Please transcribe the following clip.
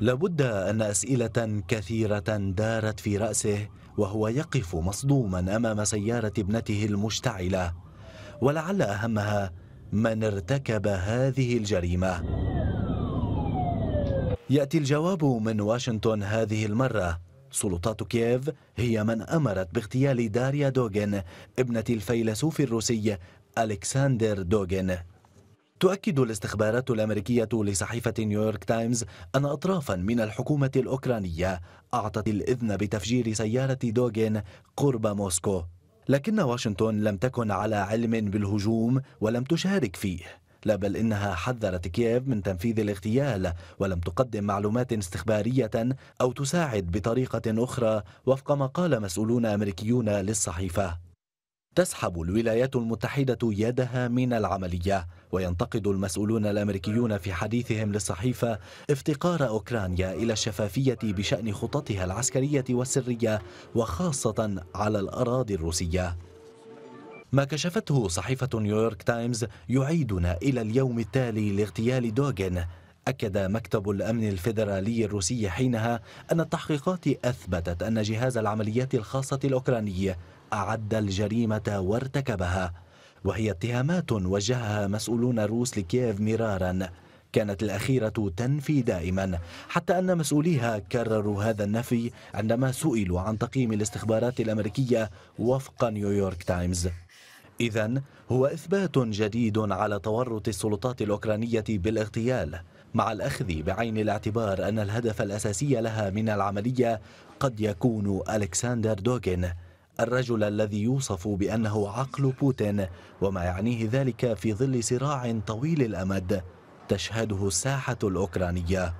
لابد أن أسئلة كثيرة دارت في رأسه وهو يقف مصدوما أمام سيارة ابنته المشتعلة ولعل أهمها من ارتكب هذه الجريمة يأتي الجواب من واشنطن هذه المرة سلطات كييف هي من أمرت باغتيال داريا دوغن ابنة الفيلسوف الروسي ألكسندر دوغن تؤكد الاستخبارات الأمريكية لصحيفة نيويورك تايمز أن أطرافا من الحكومة الأوكرانية أعطت الإذن بتفجير سيارة دوغين قرب موسكو لكن واشنطن لم تكن على علم بالهجوم ولم تشارك فيه لا بل إنها حذرت كييف من تنفيذ الاغتيال ولم تقدم معلومات استخبارية أو تساعد بطريقة أخرى وفق ما قال مسؤولون أمريكيون للصحيفة تسحب الولايات المتحدة يدها من العملية وينتقد المسؤولون الأمريكيون في حديثهم للصحيفة افتقار أوكرانيا إلى الشفافية بشأن خططها العسكرية والسرية وخاصة على الأراضي الروسية ما كشفته صحيفة نيويورك تايمز يعيدنا إلى اليوم التالي لاغتيال دوغن أكد مكتب الأمن الفيدرالي الروسي حينها أن التحقيقات أثبتت أن جهاز العمليات الخاصة الأوكراني أعد الجريمة وارتكبها وهي اتهامات وجهها مسؤولون روس لكييف مرارا كانت الأخيرة تنفي دائما حتى أن مسؤوليها كرروا هذا النفي عندما سئلوا عن تقييم الاستخبارات الأمريكية وفق نيويورك تايمز إذا هو إثبات جديد على تورط السلطات الأوكرانية بالاغتيال مع الأخذ بعين الاعتبار أن الهدف الأساسي لها من العملية قد يكون ألكسندر دوغين الرجل الذي يوصف بأنه عقل بوتين وما يعنيه ذلك في ظل صراع طويل الأمد تشهده الساحة الأوكرانية